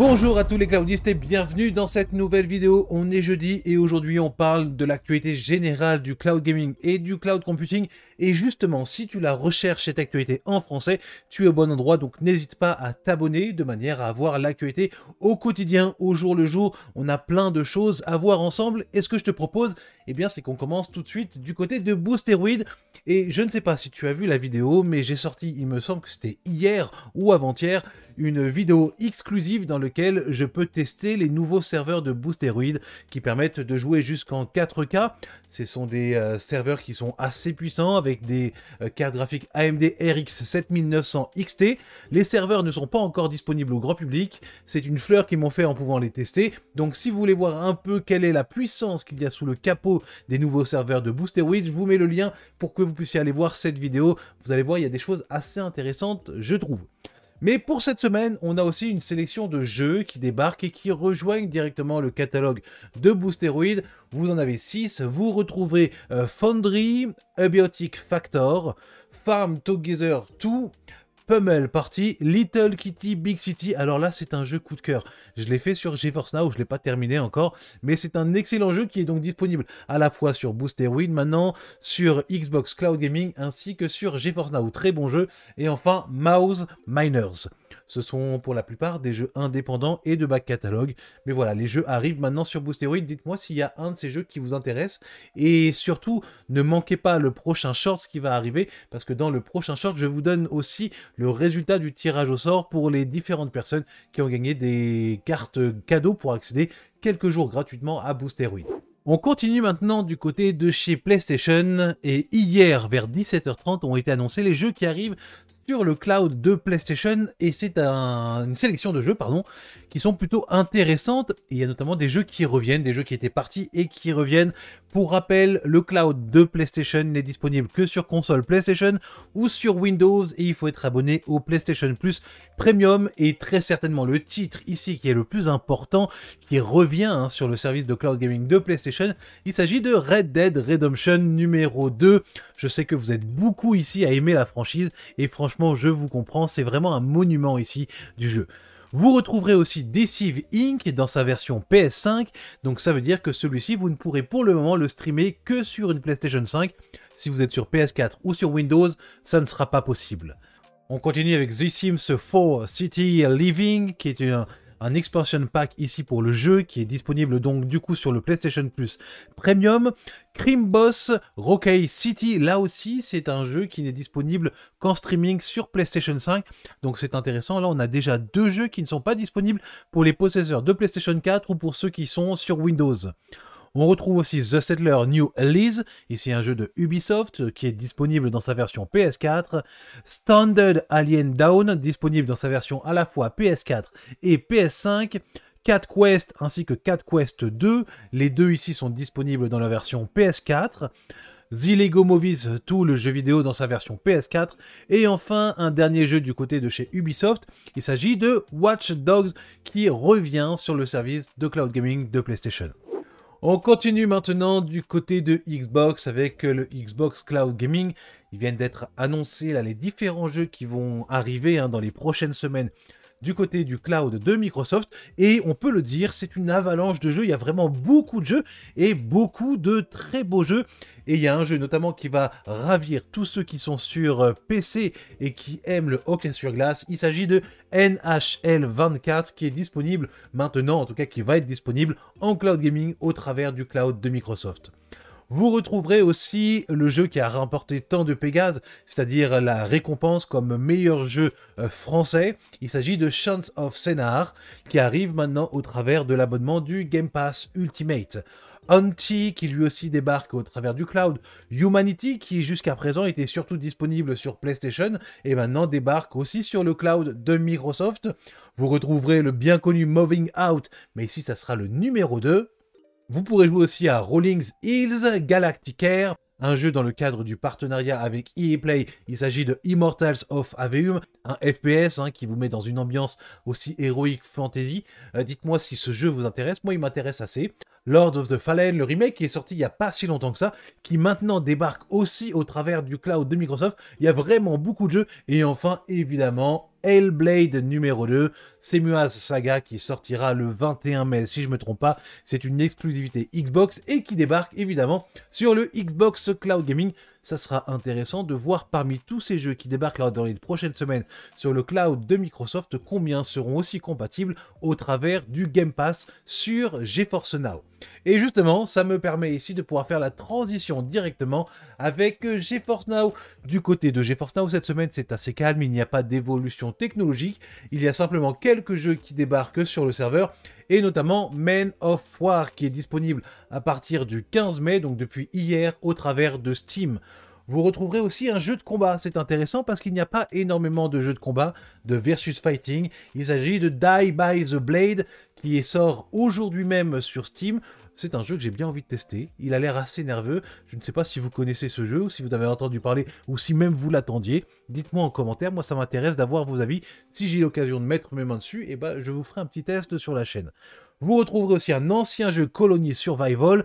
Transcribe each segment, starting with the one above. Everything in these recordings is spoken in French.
Bonjour à tous les cloudistes et bienvenue dans cette nouvelle vidéo. On est jeudi et aujourd'hui on parle de l'actualité générale du cloud gaming et du cloud computing et justement, si tu la recherches cette actualité en français, tu es au bon endroit, donc n'hésite pas à t'abonner de manière à avoir l'actualité au quotidien, au jour le jour. On a plein de choses à voir ensemble. Et ce que je te propose, eh bien, c'est qu'on commence tout de suite du côté de Boosteroid. Et je ne sais pas si tu as vu la vidéo, mais j'ai sorti, il me semble que c'était hier ou avant-hier, une vidéo exclusive dans laquelle je peux tester les nouveaux serveurs de Boosteroid qui permettent de jouer jusqu'en 4K. Ce sont des euh, serveurs qui sont assez puissants avec des euh, cartes graphiques AMD RX 7900 XT. Les serveurs ne sont pas encore disponibles au grand public. C'est une fleur qu'ils m'ont fait en pouvant les tester. Donc si vous voulez voir un peu quelle est la puissance qu'il y a sous le capot des nouveaux serveurs de Boosteroid, je vous mets le lien pour que vous puissiez aller voir cette vidéo. Vous allez voir, il y a des choses assez intéressantes, je trouve. Mais pour cette semaine, on a aussi une sélection de jeux qui débarquent et qui rejoignent directement le catalogue de Boosteroid. Vous en avez 6, vous retrouverez euh, Foundry, Abiotic Factor, Farm Together 2, Pummel Party, Little Kitty Big City. Alors là, c'est un jeu coup de cœur. Je l'ai fait sur GeForce Now, je ne l'ai pas terminé encore, mais c'est un excellent jeu qui est donc disponible à la fois sur Wind maintenant, sur Xbox Cloud Gaming ainsi que sur GeForce Now. Très bon jeu. Et enfin, Mouse Miners. Ce sont pour la plupart des jeux indépendants et de bac catalogue. Mais voilà, les jeux arrivent maintenant sur Boosteroid. Dites-moi s'il y a un de ces jeux qui vous intéresse. Et surtout, ne manquez pas le prochain short qui va arriver, parce que dans le prochain short, je vous donne aussi le résultat du tirage au sort pour les différentes personnes qui ont gagné des cartes cadeaux pour accéder quelques jours gratuitement à Boosteroid. On continue maintenant du côté de chez PlayStation et hier vers 17h30 ont été annoncés les jeux qui arrivent le cloud de PlayStation et c'est une sélection de jeux pardon, qui sont plutôt intéressantes. Et il y a notamment des jeux qui reviennent, des jeux qui étaient partis et qui reviennent pour rappel, le cloud de PlayStation n'est disponible que sur console PlayStation ou sur Windows et il faut être abonné au PlayStation Plus Premium et très certainement le titre ici qui est le plus important qui revient hein, sur le service de cloud gaming de PlayStation. Il s'agit de Red Dead Redemption numéro 2. Je sais que vous êtes beaucoup ici à aimer la franchise et franchement je vous comprends, c'est vraiment un monument ici du jeu. Vous retrouverez aussi Deceive Inc. dans sa version PS5, donc ça veut dire que celui-ci, vous ne pourrez pour le moment le streamer que sur une PlayStation 5. Si vous êtes sur PS4 ou sur Windows, ça ne sera pas possible. On continue avec The Sims 4 City Living, qui est un un expansion pack ici pour le jeu qui est disponible donc du coup sur le PlayStation Plus Premium. Crime Boss Rockay City, là aussi c'est un jeu qui n'est disponible qu'en streaming sur PlayStation 5, donc c'est intéressant. Là on a déjà deux jeux qui ne sont pas disponibles pour les possesseurs de PlayStation 4 ou pour ceux qui sont sur Windows. On retrouve aussi The Settler New Elise, ici un jeu de Ubisoft euh, qui est disponible dans sa version PS4, Standard Alien Down, disponible dans sa version à la fois PS4 et PS5, 4 Quest ainsi que 4 Quest 2, les deux ici sont disponibles dans la version PS4. The Lego Movies, tout le jeu vidéo dans sa version PS4. Et enfin, un dernier jeu du côté de chez Ubisoft. Il s'agit de Watch Dogs qui revient sur le service de cloud gaming de PlayStation. On continue maintenant du côté de Xbox avec euh, le Xbox Cloud Gaming. Ils viennent d'être annoncés là, les différents jeux qui vont arriver hein, dans les prochaines semaines du côté du cloud de Microsoft. Et on peut le dire, c'est une avalanche de jeux. Il y a vraiment beaucoup de jeux et beaucoup de très beaux jeux. Et il y a un jeu notamment qui va ravir tous ceux qui sont sur euh, PC et qui aiment le hockey sur glace. Il s'agit de NHL 24 qui est disponible maintenant, en tout cas qui va être disponible en cloud gaming au travers du cloud de Microsoft. Vous retrouverez aussi le jeu qui a remporté tant de Pégases, c'est-à-dire la récompense comme meilleur jeu euh, français. Il s'agit de Chance of Senar qui arrive maintenant au travers de l'abonnement du Game Pass Ultimate. Anti qui lui aussi débarque au travers du cloud, Humanity qui jusqu'à présent était surtout disponible sur PlayStation et maintenant débarque aussi sur le cloud de Microsoft. Vous retrouverez le bien connu Moving Out, mais ici ça sera le numéro 2. Vous pourrez jouer aussi à Rolling Hills Galacticaire, un jeu dans le cadre du partenariat avec EA Play. Il s'agit de Immortals of Aveum, un FPS hein, qui vous met dans une ambiance aussi héroïque fantasy. Euh, dites-moi si ce jeu vous intéresse, moi il m'intéresse assez. Lord of the Fallen, le remake qui est sorti il n'y a pas si longtemps que ça, qui maintenant débarque aussi au travers du cloud de Microsoft. Il y a vraiment beaucoup de jeux. Et enfin, évidemment, Hellblade numéro 2, Semua's Saga qui sortira le 21 mai si je me trompe pas. C'est une exclusivité Xbox et qui débarque évidemment sur le Xbox Cloud Gaming ça sera intéressant de voir parmi tous ces jeux qui débarquent dans les prochaines semaines sur le cloud de Microsoft, combien seront aussi compatibles au travers du Game Pass sur GeForce Now. Et justement, ça me permet ici de pouvoir faire la transition directement avec GeForce Now. Du côté de GeForce Now, cette semaine, c'est assez calme, il n'y a pas d'évolution technologique, il y a simplement quelques jeux qui débarquent sur le serveur et notamment Men of War qui est disponible à partir du 15 mai, donc depuis hier, au travers de Steam. Vous retrouverez aussi un jeu de combat. C'est intéressant parce qu'il n'y a pas énormément de jeux de combat de versus fighting. Il s'agit de Die by the Blade qui sort aujourd'hui même sur Steam c'est un jeu que j'ai bien envie de tester. Il a l'air assez nerveux. Je ne sais pas si vous connaissez ce jeu, ou si vous avez entendu parler, ou si même vous l'attendiez. Dites-moi en commentaire, moi ça m'intéresse d'avoir vos avis. Si j'ai l'occasion de mettre mes mains dessus, et eh ben, je vous ferai un petit test sur la chaîne. Vous retrouverez aussi un ancien jeu Colony Survival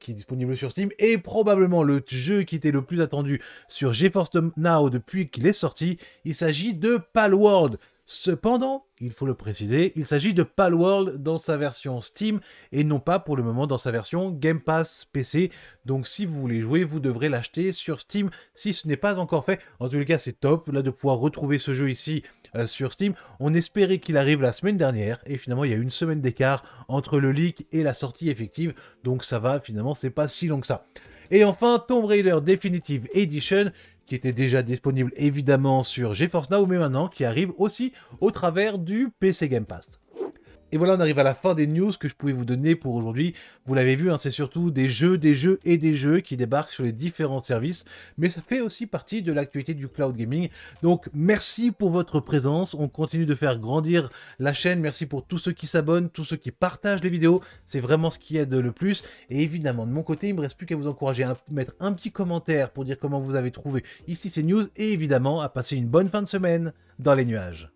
qui est disponible sur Steam et probablement le jeu qui était le plus attendu sur GeForce Now depuis qu'il est sorti. Il s'agit de Palworld. Cependant, il faut le préciser, il s'agit de Palworld dans sa version Steam et non pas pour le moment dans sa version Game Pass PC. Donc si vous voulez jouer, vous devrez l'acheter sur Steam si ce n'est pas encore fait. En tout cas, c'est top là de pouvoir retrouver ce jeu ici euh, sur Steam. On espérait qu'il arrive la semaine dernière et finalement il y a une semaine d'écart entre le leak et la sortie effective. Donc ça va, finalement, c'est pas si long que ça. Et enfin, Tomb Raider Definitive Edition, qui était déjà disponible évidemment sur GeForce Now, mais maintenant qui arrive aussi au travers du PC Game Pass. Et voilà, on arrive à la fin des news que je pouvais vous donner pour aujourd'hui. Vous l'avez vu, hein, c'est surtout des jeux, des jeux et des jeux qui débarquent sur les différents services, mais ça fait aussi partie de l'actualité du cloud gaming. Donc merci pour votre présence, on continue de faire grandir la chaîne, merci pour tous ceux qui s'abonnent, tous ceux qui partagent les vidéos, c'est vraiment ce qui aide le plus. Et évidemment, de mon côté, il me reste plus qu'à vous encourager à mettre un petit commentaire pour dire comment vous avez trouvé ici ces news et évidemment à passer une bonne fin de semaine dans les nuages.